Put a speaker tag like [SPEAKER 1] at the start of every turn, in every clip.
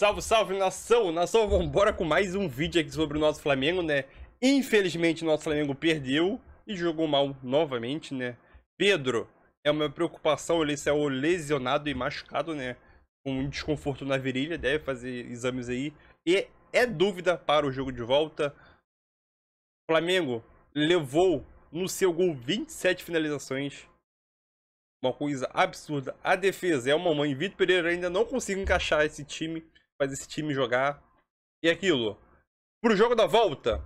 [SPEAKER 1] Salve, salve, nação! Nação, vambora com mais um vídeo aqui sobre o nosso Flamengo, né? Infelizmente, o nosso Flamengo perdeu e jogou mal novamente, né? Pedro, é uma preocupação, ele saiu lesionado e machucado, né? Com um desconforto na virilha, deve fazer exames aí. E é dúvida para o jogo de volta. Flamengo levou no seu gol 27 finalizações. Uma coisa absurda. A defesa é uma mãe. Vitor Pereira ainda não consigo encaixar esse time faz esse time jogar. E aquilo. Pro jogo da volta,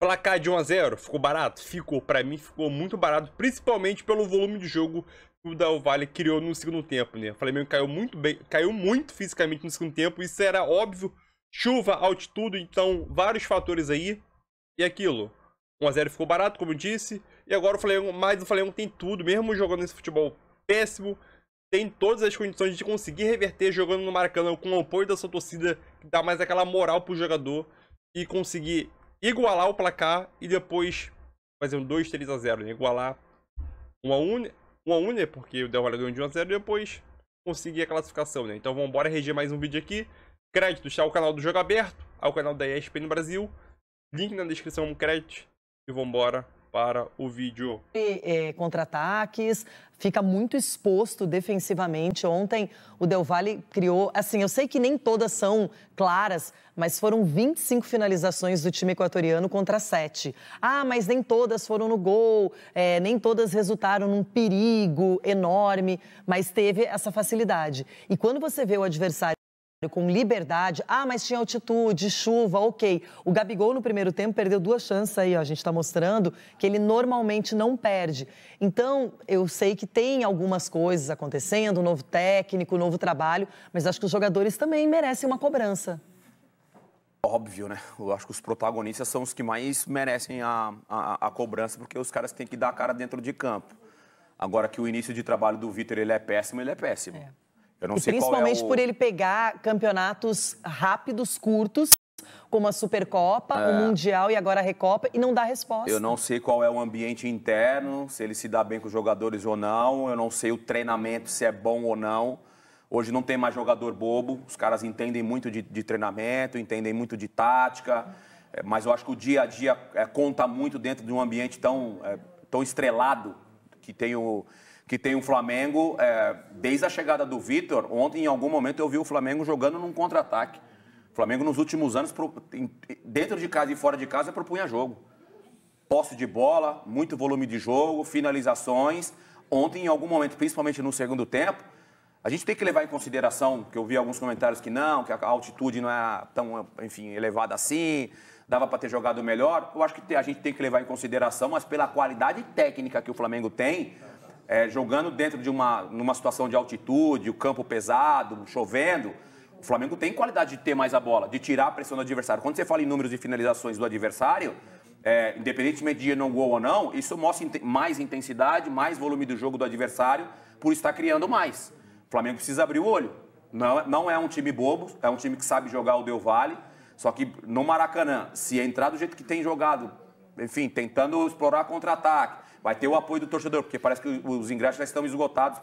[SPEAKER 1] placar de 1 a 0 ficou barato? Ficou, para mim ficou muito barato, principalmente pelo volume de jogo que o Del Valle criou no segundo tempo, né? O Flamengo caiu muito bem, caiu muito fisicamente no segundo tempo, isso era óbvio. Chuva, altitude, então vários fatores aí. E aquilo. 1x0 ficou barato, como eu disse. E agora o Flamengo, mais o Flamengo tem tudo, mesmo jogando esse futebol péssimo, tem todas as condições de conseguir reverter jogando no Maracanã com o apoio da sua torcida, que dá mais aquela moral pro jogador e conseguir igualar o placar e depois fazer um 2, 3 a 0, né? igualar uma a 1, 1 a 1, né? Porque o Del Valle ganhou de 1 a 0 e depois conseguir a classificação, né? Então vamos embora reger mais um vídeo aqui. Créditos ao canal do Jogo Aberto, ao canal da ESPN Brasil. Link na descrição, crédito E vambora para o vídeo.
[SPEAKER 2] E, é, Contra-ataques, fica muito exposto defensivamente. Ontem o Del Valle criou, assim, eu sei que nem todas são claras, mas foram 25 finalizações do time equatoriano contra 7. Ah, mas nem todas foram no gol, é, nem todas resultaram num perigo enorme, mas teve essa facilidade. E quando você vê o adversário né, com liberdade. Ah, mas tinha altitude, chuva, ok. O Gabigol no primeiro tempo perdeu duas chances aí, ó, a gente está mostrando que ele normalmente não perde. Então, eu sei que tem algumas coisas acontecendo, um novo técnico, um novo trabalho, mas acho que os jogadores também merecem uma cobrança.
[SPEAKER 3] Óbvio, né? Eu acho que os protagonistas são os que mais merecem a, a, a cobrança, porque os caras têm que dar a cara dentro de campo. Agora que o início de trabalho do Vitor ele é péssimo, ele é péssimo. É. Eu não e sei é principalmente é o... por ele
[SPEAKER 2] pegar campeonatos rápidos, curtos, como a Supercopa, é. o Mundial e agora a Recopa, e não dá resposta. Eu
[SPEAKER 3] não sei qual é o ambiente interno, se ele se dá bem com os jogadores ou não, eu não sei o treinamento, se é bom ou não. Hoje não tem mais jogador bobo, os caras entendem muito de, de treinamento, entendem muito de tática, é, mas eu acho que o dia a dia é, conta muito dentro de um ambiente tão, é, tão estrelado que tem o que tem o Flamengo, é, desde a chegada do Vitor, ontem em algum momento eu vi o Flamengo jogando num contra-ataque. O Flamengo nos últimos anos, dentro de casa e fora de casa, propunha jogo. Posse de bola, muito volume de jogo, finalizações. Ontem, em algum momento, principalmente no segundo tempo, a gente tem que levar em consideração, que eu vi alguns comentários que não, que a altitude não é tão, enfim, elevada assim, dava para ter jogado melhor. Eu acho que a gente tem que levar em consideração, mas pela qualidade técnica que o Flamengo tem, é, jogando dentro de uma numa situação de altitude, o campo pesado, chovendo, o Flamengo tem qualidade de ter mais a bola, de tirar a pressão do adversário. Quando você fala em números de finalizações do adversário, é, independentemente de ir não gol ou não, isso mostra mais intensidade, mais volume do jogo do adversário, por estar criando mais. O Flamengo precisa abrir o olho. Não, não é um time bobo, é um time que sabe jogar o Del Vale Só que no Maracanã, se entrar do jeito que tem jogado, enfim, tentando explorar contra-ataque, vai ter o apoio do torcedor, porque parece que os ingressos já estão esgotados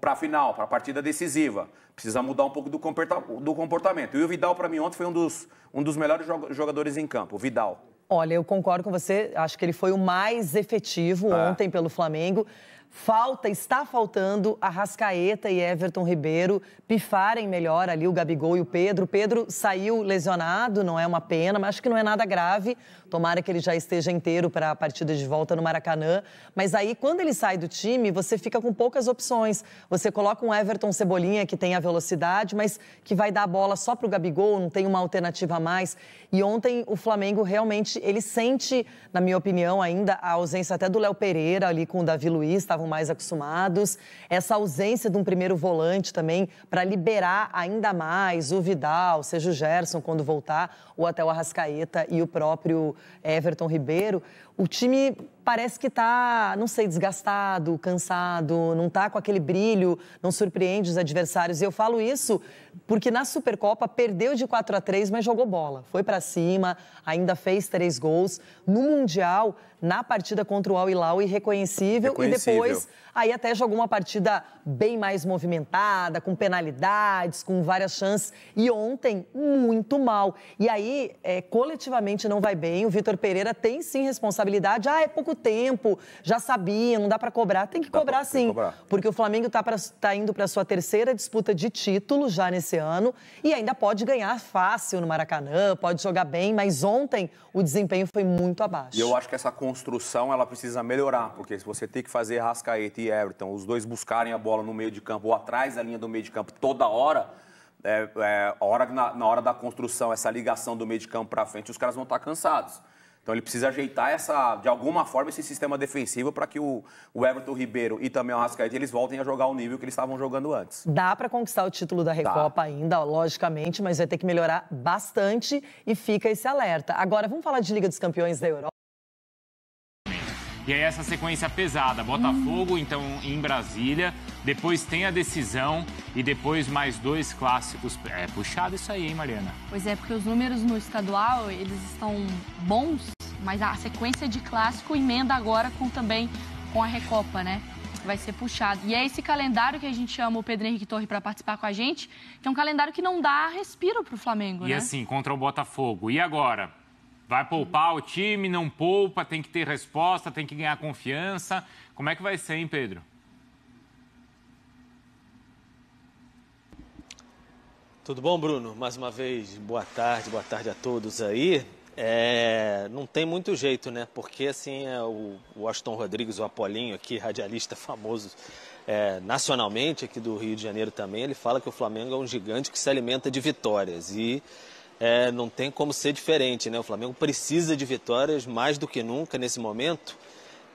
[SPEAKER 3] para a final, para a partida decisiva. Precisa mudar um pouco do, do comportamento. E o Vidal, para mim, ontem foi um dos, um dos melhores jogadores em campo, o
[SPEAKER 2] Vidal. Olha, eu concordo com você. Acho que ele foi o mais efetivo é. ontem pelo Flamengo falta, está faltando a Rascaeta e Everton Ribeiro pifarem melhor ali o Gabigol e o Pedro. O Pedro saiu lesionado, não é uma pena, mas acho que não é nada grave. Tomara que ele já esteja inteiro para a partida de volta no Maracanã. Mas aí, quando ele sai do time, você fica com poucas opções. Você coloca um Everton Cebolinha que tem a velocidade, mas que vai dar a bola só para o Gabigol, não tem uma alternativa a mais. E ontem o Flamengo realmente, ele sente, na minha opinião ainda, a ausência até do Léo Pereira ali com o Davi Luiz, estava estavam mais acostumados. Essa ausência de um primeiro volante também para liberar ainda mais o Vidal, seja o Gerson quando voltar, ou até o Arrascaeta e o próprio Everton Ribeiro o time parece que está, não sei, desgastado, cansado, não está com aquele brilho, não surpreende os adversários. E eu falo isso porque na Supercopa perdeu de 4 a 3, mas jogou bola. Foi para cima, ainda fez três gols. No Mundial, na partida contra o Al Hilal, irreconhecível. E depois Aí até jogou uma partida bem mais movimentada, com penalidades, com várias chances. E ontem, muito mal. E aí, é, coletivamente não vai bem. O Vitor Pereira tem sim responsabilidade. Ah, é pouco tempo, já sabia, não dá para cobrar. Tem que dá cobrar pra, sim. Que cobrar. Porque o Flamengo está tá indo para sua terceira disputa de título já nesse ano e ainda pode ganhar fácil no Maracanã, pode jogar bem, mas ontem o desempenho foi muito abaixo. E eu
[SPEAKER 3] acho que essa construção ela precisa melhorar, porque se você tem que fazer Rascaeta e Everton, os dois buscarem a bola no meio de campo ou atrás da linha do meio de campo toda hora, é, é, hora na, na, hora da construção, essa ligação do meio de campo para frente, os caras vão estar tá cansados. Então ele precisa ajeitar essa, de alguma forma esse sistema defensivo para que o, o Everton Ribeiro e também o Arrascaeta eles voltem a jogar o nível que eles estavam jogando antes.
[SPEAKER 2] Dá para conquistar o título da Recopa Dá. ainda, logicamente, mas vai ter que melhorar bastante e fica esse alerta. Agora vamos falar de Liga dos Campeões da Europa.
[SPEAKER 4] E aí essa sequência é pesada, Botafogo, hum. então em Brasília, depois tem a decisão e depois mais dois clássicos. É puxado isso aí, hein, Mariana?
[SPEAKER 5] Pois é, porque os números no estadual, eles estão bons, mas a sequência de clássico emenda agora com também com a Recopa, né? vai ser puxado. E é esse calendário que a gente chama o Pedro Henrique Torre para participar com a gente, que é um calendário que não dá respiro para o Flamengo, e né? E assim,
[SPEAKER 4] contra o Botafogo. E agora? Vai poupar o time, não poupa, tem que ter resposta, tem que ganhar confiança. Como é que vai
[SPEAKER 6] ser, hein, Pedro? Tudo bom, Bruno? Mais uma vez, boa tarde, boa tarde a todos aí. É, não tem muito jeito, né? Porque assim, é o, o Aston Rodrigues, o Apolinho aqui, radialista famoso é, nacionalmente aqui do Rio de Janeiro também, ele fala que o Flamengo é um gigante que se alimenta de vitórias. E é, não tem como ser diferente. Né? O Flamengo precisa de vitórias mais do que nunca nesse momento.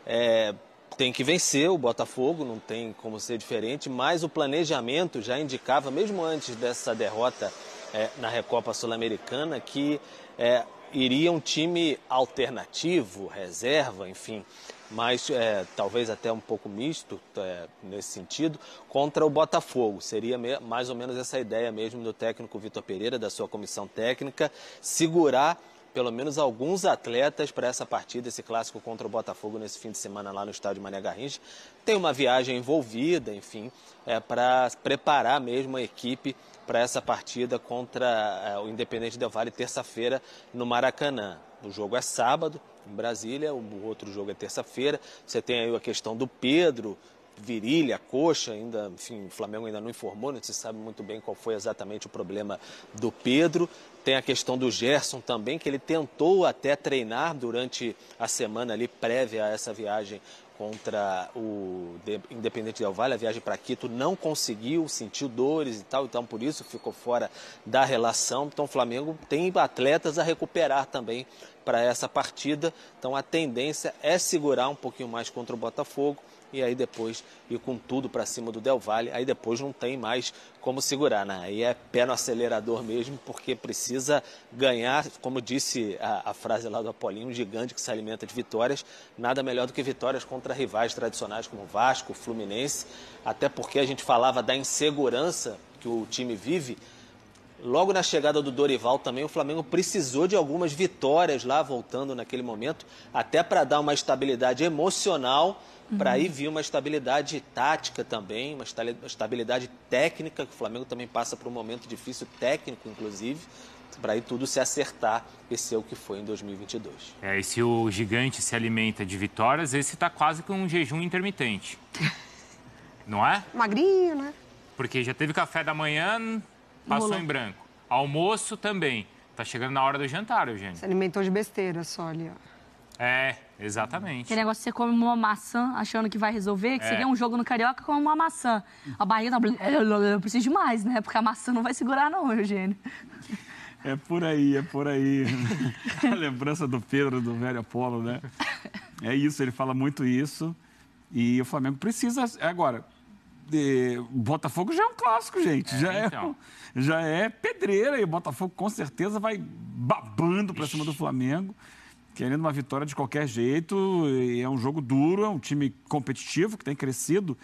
[SPEAKER 6] É, tem que vencer o Botafogo, não tem como ser diferente, mas o planejamento já indicava, mesmo antes dessa derrota é, na Recopa Sul-Americana, que é, iria um time alternativo, reserva, enfim mas é, talvez até um pouco misto é, nesse sentido, contra o Botafogo. Seria mais ou menos essa ideia mesmo do técnico Vitor Pereira, da sua comissão técnica, segurar pelo menos alguns atletas para essa partida, esse clássico contra o Botafogo nesse fim de semana lá no estádio Mané Garrincha. Tem uma viagem envolvida, enfim, é, para preparar mesmo a equipe para essa partida contra é, o Independente Del Vale terça-feira no Maracanã. O jogo é sábado em Brasília, o outro jogo é terça-feira. Você tem aí a questão do Pedro, virilha, coxa, ainda, enfim, o Flamengo ainda não informou, não né? se sabe muito bem qual foi exatamente o problema do Pedro. Tem a questão do Gerson também, que ele tentou até treinar durante a semana ali prévia a essa viagem contra o Independente Del Valle, a viagem para Quito não conseguiu, sentiu dores e tal, então por isso ficou fora da relação. Então o Flamengo tem atletas a recuperar também para essa partida. Então a tendência é segurar um pouquinho mais contra o Botafogo e aí depois ir com tudo para cima do Del Valle, aí depois não tem mais como segurar, né? Aí é pé no acelerador mesmo, porque precisa ganhar, como disse a, a frase lá do Apolinho, um gigante que se alimenta de vitórias, nada melhor do que vitórias contra rivais tradicionais como Vasco, Fluminense, até porque a gente falava da insegurança que o time vive, Logo na chegada do Dorival também, o Flamengo precisou de algumas vitórias lá, voltando naquele momento, até para dar uma estabilidade emocional, uhum. para aí vir uma estabilidade tática também, uma estabilidade técnica, que o Flamengo também passa por um momento difícil técnico, inclusive, para aí tudo se acertar e ser é o que foi em 2022.
[SPEAKER 4] É, e se o gigante se alimenta de vitórias, esse está quase com um jejum intermitente. Não é?
[SPEAKER 7] Magrinho, né?
[SPEAKER 4] Porque já teve café da manhã, passou Rolou. em branco. Almoço também. Tá chegando na hora do jantar, Eugênio. Se
[SPEAKER 7] alimentou de besteira
[SPEAKER 5] só ali, ó.
[SPEAKER 4] É, exatamente. Aquele negócio que
[SPEAKER 5] você come uma maçã achando que vai resolver, que é. você ganha um jogo no Carioca com uma maçã. A barriga tá... Eu preciso de mais, né? Porque a maçã não vai segurar não, Eugênio.
[SPEAKER 8] É por aí, é por aí. a lembrança do Pedro, do velho Apolo, né? É isso, ele fala muito isso. E o Flamengo precisa... Agora, e, Botafogo já é um clássico, gente. É, já, é então. é, já é pedreira e o Botafogo com certeza vai babando para cima do Flamengo, querendo uma vitória de qualquer jeito. é um jogo duro, é um time competitivo que tem crescido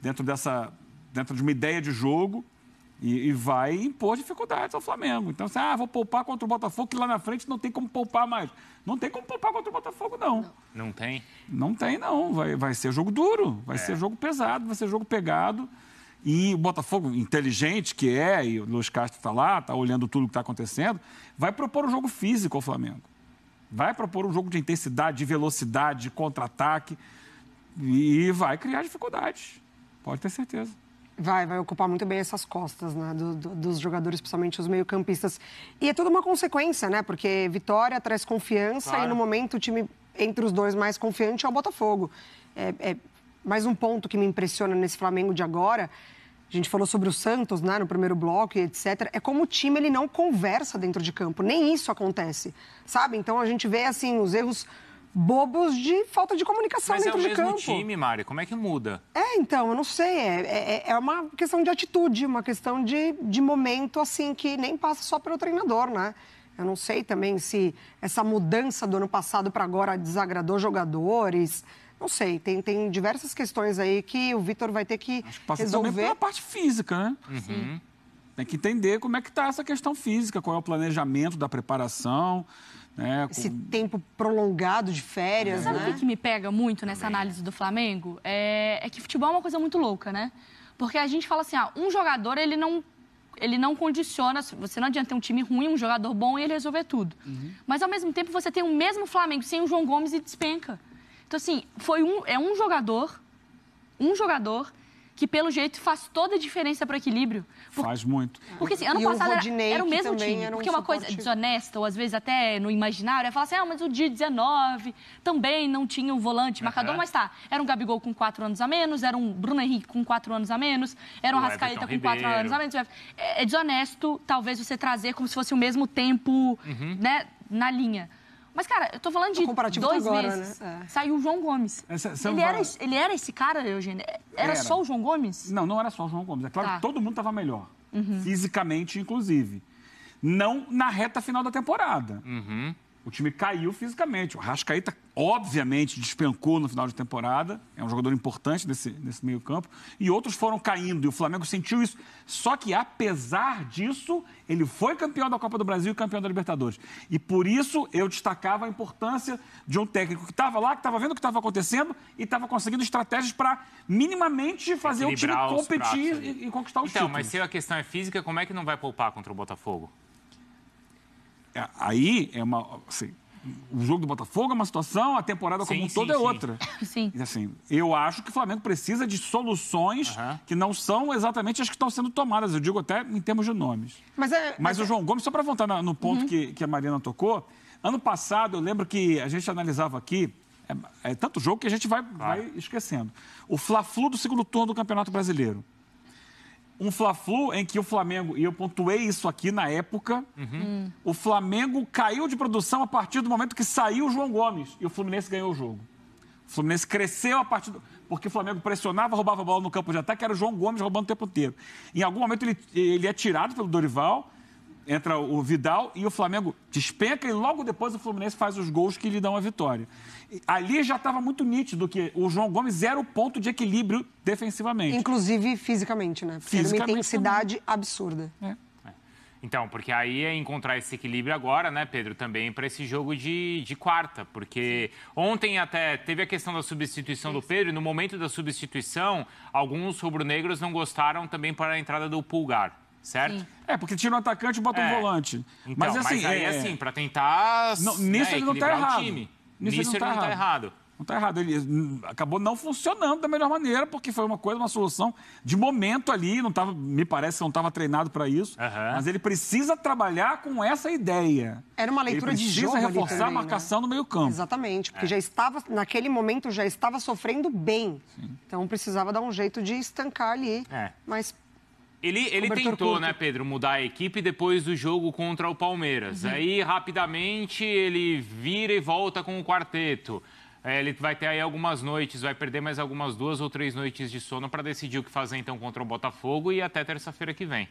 [SPEAKER 8] dentro dessa dentro de uma ideia de jogo e, e, vai impor dificuldades ao Flamengo. Então, assim, ah, vou poupar contra o Botafogo, que lá na frente não tem como poupar mais. Não tem como poupar contra o Botafogo, não. Não tem? Não tem, não. Vai, vai ser jogo duro, vai é. ser jogo pesado, vai ser jogo pegado. E o Botafogo, inteligente que é, e o Luiz Castro está lá, está olhando tudo o que está acontecendo, vai propor um jogo físico ao Flamengo. Vai propor um jogo de intensidade, de velocidade, de contra-ataque. E vai criar dificuldades. Pode ter certeza.
[SPEAKER 7] Vai, vai ocupar muito bem essas costas né, do, do, dos jogadores, principalmente os meio-campistas. E é tudo uma consequência, né? Porque vitória traz confiança claro. e no momento o time entre os dois mais confiante é o Botafogo. É, é, mais um ponto que me impressiona nesse Flamengo de agora. A gente falou sobre o Santos, né, no primeiro bloco e etc. É como o time ele não conversa dentro de campo. Nem isso acontece, sabe? Então a gente vê assim os erros bobos de falta de comunicação Mas é dentro é de campo. Mas é o mesmo
[SPEAKER 4] time, Mari. Como é que muda?
[SPEAKER 7] É, então, eu não sei. É, é, é, é, uma questão de atitude, uma questão de, de momento, assim, que nem passa só pelo treinador, né? Eu não sei também se essa mudança do ano passado para agora desagradou jogadores. Não sei, tem, tem diversas questões aí que o Vitor vai ter que, Acho que passa resolver. Também pela
[SPEAKER 8] parte física, né? Uhum. Tem que entender como é que está essa questão física, qual é o planejamento da preparação. Né, com... Esse
[SPEAKER 5] tempo prolongado de férias, Sabe né? o que, me pega muito nessa Também. análise do Flamengo? É, é que futebol é uma coisa muito louca, né? Porque a gente fala assim, ah, um jogador, ele não ele não condiciona. Você não adianta ter um time ruim, um jogador bom e ele resolver tudo. Uhum. Mas ao mesmo tempo você tem o mesmo Flamengo sem o João Gomes e despenca. Então assim, foi um é um jogador, um jogador que pelo jeito faz toda a diferença para o equilíbrio. Por... Faz muito. Porque assim, ano e passado o Rodinei, era, era, o mesmo time. Um porque é uma coisa desonesta, ou às vezes até no imaginário, é falar assim, ah, mas o dia 19 também não tinha um volante marcador, uhum. mas tá, era um Gabigol com 4 anos a menos, era um Bruno Henrique com 4 anos a menos, era um o é Rascaeta com 4 anos a menos. É, é desonesto, talvez, você trazer como se fosse o mesmo tempo, uhum. né, na linha. Mas, cara, eu tô falando é de dois agora, meses. Né? É. Saiu o João Gomes. Essa, é, ele, era, esse, ele era esse cara, Eugênio? Era, era, só
[SPEAKER 8] o João Gomes? Não, não era só o João Gomes. É claro tá. que todo mundo tava melhor. Uhum. Fisicamente, inclusive. Não na reta final da temporada. Uhum. O time caiu fisicamente. O Rascaíta, obviamente, despencou no final de temporada. É um jogador importante nesse nesse meio-campo. E outros foram caindo. E o Flamengo sentiu isso. Só que, apesar disso, ele foi campeão da Copa do Brasil e campeão da Libertadores. E por isso eu destacava a importância de um técnico que estava lá, que estava vendo o que estava acontecendo e estava conseguindo estratégias para minimamente fazer Equilibrar o time competir e, e, conquistar o então, títulos. Então, mas
[SPEAKER 4] se a questão é física, como é que não vai poupar contra o Botafogo? É, aí é uma. Assim,
[SPEAKER 8] o jogo do Botafogo é uma situação, a temporada sim, como um todo é outra. Sim. Então, assim, eu acho que o Flamengo precisa de soluções uhum. que não são exatamente as que estão sendo tomadas, eu digo até em termos de nomes.
[SPEAKER 7] Mas, é, mas, mas o é
[SPEAKER 8] João Gomes, só para voltar no ponto uhum. que, que a Mariana tocou, ano passado eu lembro que a gente analisava aqui, é, é tanto jogo que a gente vai, vai esquecendo, o Fla-Flu do segundo turno do Campeonato Brasileiro um Fla-Flu em que o Flamengo, e eu pontuei isso aqui na época, uhum. o Flamengo caiu de produção a partir do momento que saiu o João Gomes e o Fluminense ganhou o jogo. O Fluminense cresceu a partir do... Porque o Flamengo pressionava, roubava a bola no campo de ataque, era o João Gomes roubando o tempo inteiro. Em algum momento ele, ele é tirado pelo Dorival entra o Vidal e o Flamengo despenca e logo depois o Fluminense faz os gols que lhe dão a vitória. ali já estava muito nítido que o João Gomes era o ponto de equilíbrio
[SPEAKER 4] defensivamente.
[SPEAKER 7] Inclusive fisicamente, né? Porque era uma intensidade também. absurda. É. é.
[SPEAKER 4] Então, porque aí é encontrar esse equilíbrio agora, né, Pedro, também para esse jogo de, de quarta. Porque ontem até teve a questão da substituição do Pedro, e no momento da substituição, alguns rubro-negros não gostaram também para a entrada do Pulgar certo? Sim. É,
[SPEAKER 8] porque tira um atacante e bota é. um volante. Então, mas assim, mas aí, é... assim, para
[SPEAKER 4] tentar. Não, né, nisso né, ele não tá errado. Nisso, nisso, ele não, ele tá, não tá errado. tá
[SPEAKER 8] errado. Não tá errado. Ele hum, acabou não funcionando da melhor maneira, porque foi uma coisa, uma solução de momento ali. Não tava, me parece que não estava treinado para isso. Mas ele precisa trabalhar com essa ideia. Era uma leitura de jogo. Precisa reforçar também, a né? marcação
[SPEAKER 7] né? no meio-campo. Exatamente, porque é. já estava, naquele momento, já estava sofrendo bem. Sim. Então precisava dar um jeito de estancar ali. É. Mas
[SPEAKER 4] ele, ele tentou, né, curto. né, Pedro, mudar a equipe depois do jogo contra o Palmeiras. Uhum. Aí, rapidamente, ele vira e volta com o quarteto. É, ele vai ter aí algumas noites, vai perder mais algumas duas ou três noites de sono para decidir o que fazer então contra o Botafogo e até terça-feira que vem.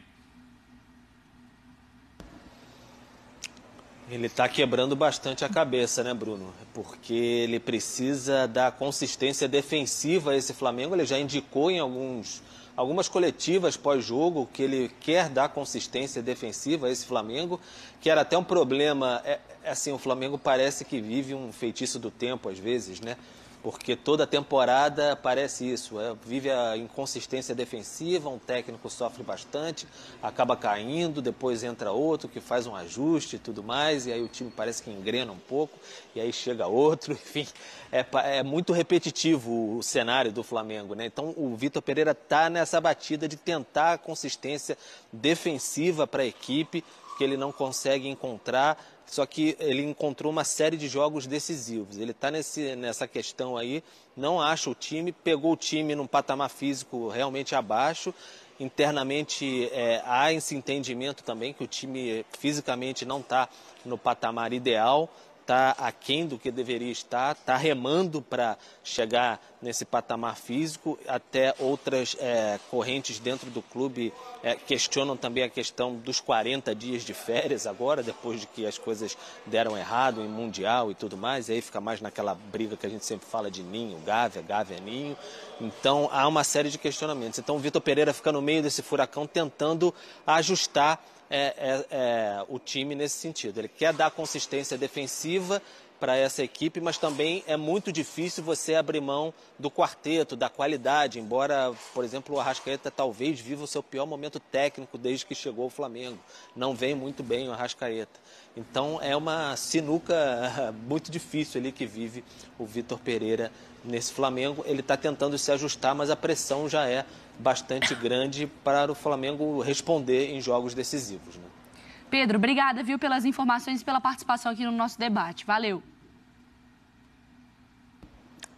[SPEAKER 6] Ele está quebrando bastante a cabeça, né, Bruno? Porque ele precisa da consistência defensiva a esse Flamengo. Ele já indicou em alguns algumas coletivas pós-jogo que ele quer dar consistência defensiva a esse Flamengo, que era até um problema. É, é assim, o Flamengo parece que vive um feitiço do tempo às vezes, né? porque toda temporada parece isso. É, vive a inconsistência defensiva, um técnico sofre bastante, acaba caindo, depois entra outro que faz um ajuste e tudo mais, e aí o time parece que engrena um pouco, e aí chega outro, enfim. É, é muito repetitivo o cenário do Flamengo, né? Então o Vitor Pereira está nessa batida de tentar a consistência defensiva para a equipe, que ele não consegue encontrar só que ele encontrou uma série de jogos decisivos. Ele está nessa questão aí, não acha o time, pegou o time num patamar físico realmente abaixo. Internamente é, há esse entendimento também que o time fisicamente não está no patamar ideal, está aquém do que deveria estar, está remando para chegar nesse patamar físico. Até outras é, correntes dentro do clube é, questionam também a questão dos 40 dias de férias agora, depois de que as coisas deram errado em Mundial e tudo mais. E aí fica mais naquela briga que a gente sempre fala de ninho, gávea, gávea, é ninho. Então há uma série de questionamentos. Então o Vitor Pereira fica no meio desse furacão tentando ajustar é, é, é, o time nesse sentido. Ele quer dar consistência defensiva, para essa equipe, mas também é muito difícil você abrir mão do quarteto, da qualidade, embora, por exemplo, o Arrascaeta talvez viva o seu pior momento técnico desde que chegou ao Flamengo. Não vem muito bem o Arrascaeta. Então é uma sinuca muito difícil ali que vive o Vitor Pereira nesse Flamengo. Ele está tentando se ajustar, mas a pressão já é bastante grande para o Flamengo responder em jogos decisivos. Né?
[SPEAKER 5] Pedro, obrigada, viu, pelas informações e pela participação aqui no nosso debate. Valeu.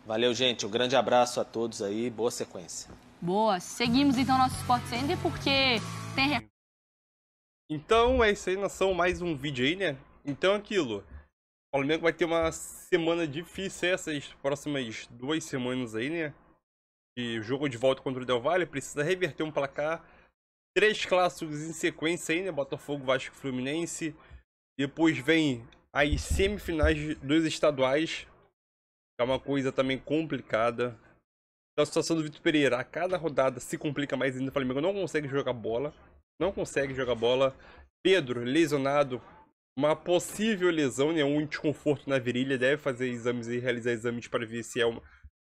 [SPEAKER 6] Valeu, gente. Um grande abraço a todos aí. Boa sequência.
[SPEAKER 5] Boa. Seguimos então nosso Sport Center porque tem.
[SPEAKER 1] Então é isso aí, nação. Mais um vídeo aí, né? Então é aquilo. O Flamengo vai ter uma semana difícil essas próximas duas semanas aí, né? E o jogo de volta contra o Del Valle precisa reverter um placar Três clássicos em sequência aí, né? Botafogo, Vasco Fluminense. Depois vem as semifinais dos estaduais. Que é uma coisa também complicada. Então, a situação do Vitor Pereira, a cada rodada se complica mais ainda. O Flamengo não consegue jogar bola. Não consegue jogar bola. Pedro, lesionado. Uma possível lesão, né? Um desconforto na virilha. Deve fazer exames e realizar exames para ver se é uma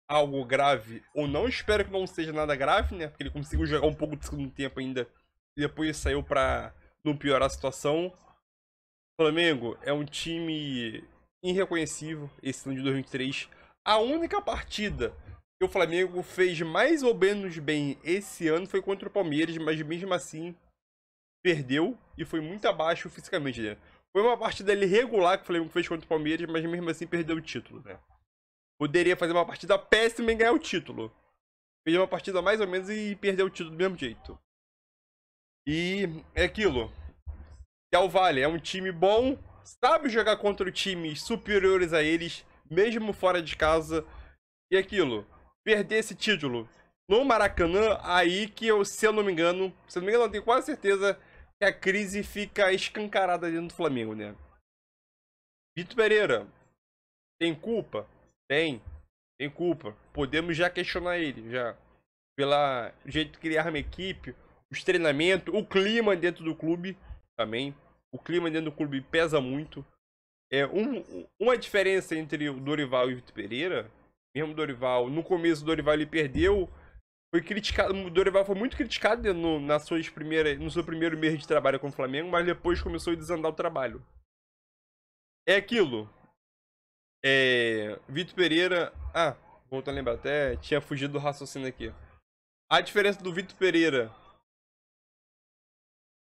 [SPEAKER 1] algo grave ou não. Espero que não seja nada grave, né? Porque ele conseguiu jogar um pouco de segundo tempo ainda e depois saiu pra não piorar a situação. O Flamengo é um time irreconhecível esse ano de 2003. A única partida que o Flamengo fez mais ou menos bem esse ano foi contra o Palmeiras, mas mesmo assim perdeu e foi muito abaixo fisicamente, né? Foi uma partida irregular que o Flamengo fez contra o Palmeiras, mas mesmo assim perdeu o título, né? poderia fazer uma partida péssima e ganhar o título. Fez uma partida mais ou menos e perder o título do mesmo jeito. E é aquilo. é o Vale é um time bom, sabe jogar contra times superiores a eles, mesmo fora de casa. E é aquilo, perder esse título no Maracanã, aí que eu, se eu não me engano, se eu não me engano, eu tenho quase certeza que a crise fica escancarada dentro do Flamengo, né? Vitor Pereira tem culpa? Tem. Tem culpa. Podemos já questionar ele, já. Pela jeito que ele arma a equipe, os treinamentos, o clima dentro do clube também. O clima dentro do clube pesa muito. É um, uma diferença entre o Dorival e o Vitor Pereira, mesmo Dorival, no começo o Dorival ele perdeu, foi criticado, o Dorival foi muito criticado no, na suas primeira, no seu primeiro mês de trabalho com o Flamengo, mas depois começou a desandar o trabalho. É aquilo, é, Vitor Pereira. Ah, volto a lembrar, até tinha fugido do raciocínio aqui. A diferença do Vitor Pereira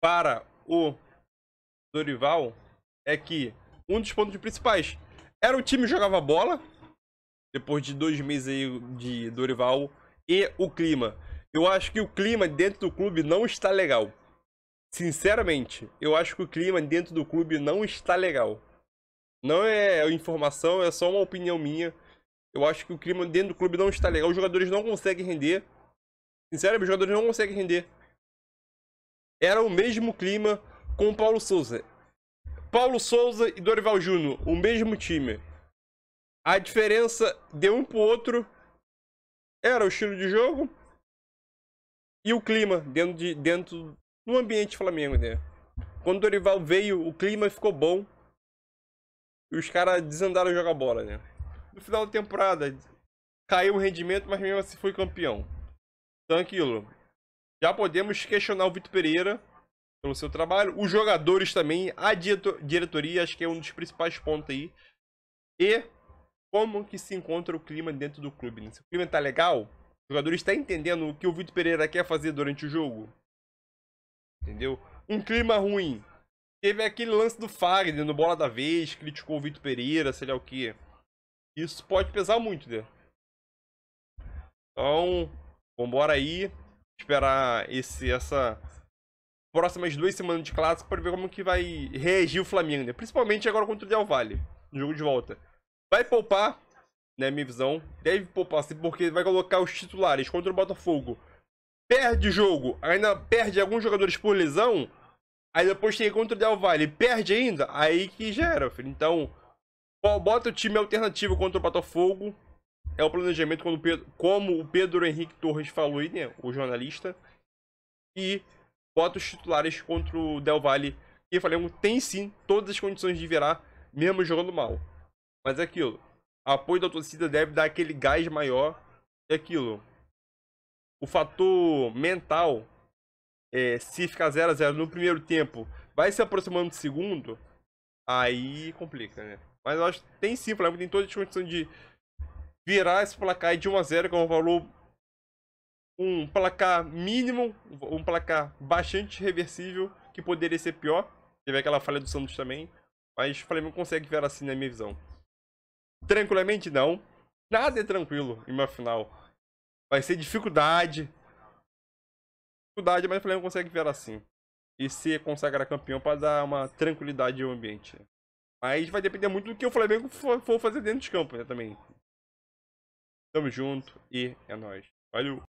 [SPEAKER 1] para o Dorival é que um dos pontos principais era o time jogava bola, depois de dois meses aí de Dorival, e o clima. Eu acho que o clima dentro do clube não está legal. Sinceramente, eu acho que o clima dentro do clube não está legal. Não é informação, é só uma opinião minha. Eu acho que o clima dentro do clube não está legal. Os jogadores não conseguem render. Sinceramente, os jogadores não conseguem render. Era o mesmo clima com o Paulo Souza. Paulo Souza e Dorival Júnior, o mesmo time. A diferença de um pro outro era o estilo de jogo e o clima dentro, de, dentro no ambiente Flamengo, né? Quando o Dorival veio, o clima ficou bom. E os caras desandaram jogar bola, né? No final da temporada, caiu o rendimento, mas mesmo assim foi campeão. Então aquilo. Já podemos questionar o Vitor Pereira pelo seu trabalho. Os jogadores também, a diretoria, acho que é um dos principais pontos aí. E como que se encontra o clima dentro do clube. Né? Se o clima tá legal, o jogador está entendendo o que o Vitor Pereira quer fazer durante o jogo. Entendeu? Um clima ruim Teve aquele lance do Fagner né, no Bola da Vez, criticou o Vitor Pereira, sei lá o que. Isso pode pesar muito, né? Então, vambora aí. Esperar esse, essa próximas duas semanas de clássico para ver como que vai reagir o Flamengo, né? Principalmente agora contra o Del Valle, no jogo de volta. Vai poupar, né, minha visão. Deve poupar, sim, porque vai colocar os titulares contra o Botafogo. Perde o jogo, ainda perde alguns jogadores por lesão Aí depois tem contra o Del Valle e perde ainda, aí que gera, filho. Então, bota o time alternativo contra o Botafogo. É o planejamento como o Pedro, como o Pedro Henrique Torres falou aí, né? O jornalista. E bota os titulares contra o Del Valle. E o Flamengo tem sim todas as condições de virar, mesmo jogando mal. Mas é aquilo. Apoio da torcida deve dar aquele gás maior. É aquilo. O fator mental é, se ficar 0 a 0 no primeiro tempo, vai se aproximando do segundo, aí complica, né? Mas eu acho que tem sim, Flamengo tem toda a condição de virar esse placar de 1 a 0 um valor um placar mínimo, um placar bastante reversível, que poderia ser pior. Teve aquela falha do Santos também, mas o Flamengo consegue virar assim na minha visão. Tranquilamente não. Nada é tranquilo em uma final. Vai ser dificuldade, dificuldade, mas o Flamengo consegue ver assim. E se consagrar campeão para dar uma tranquilidade ao ambiente. Mas vai depender muito do que o Flamengo for fazer dentro de campo né, também. Tamo junto e é nóis. Valeu!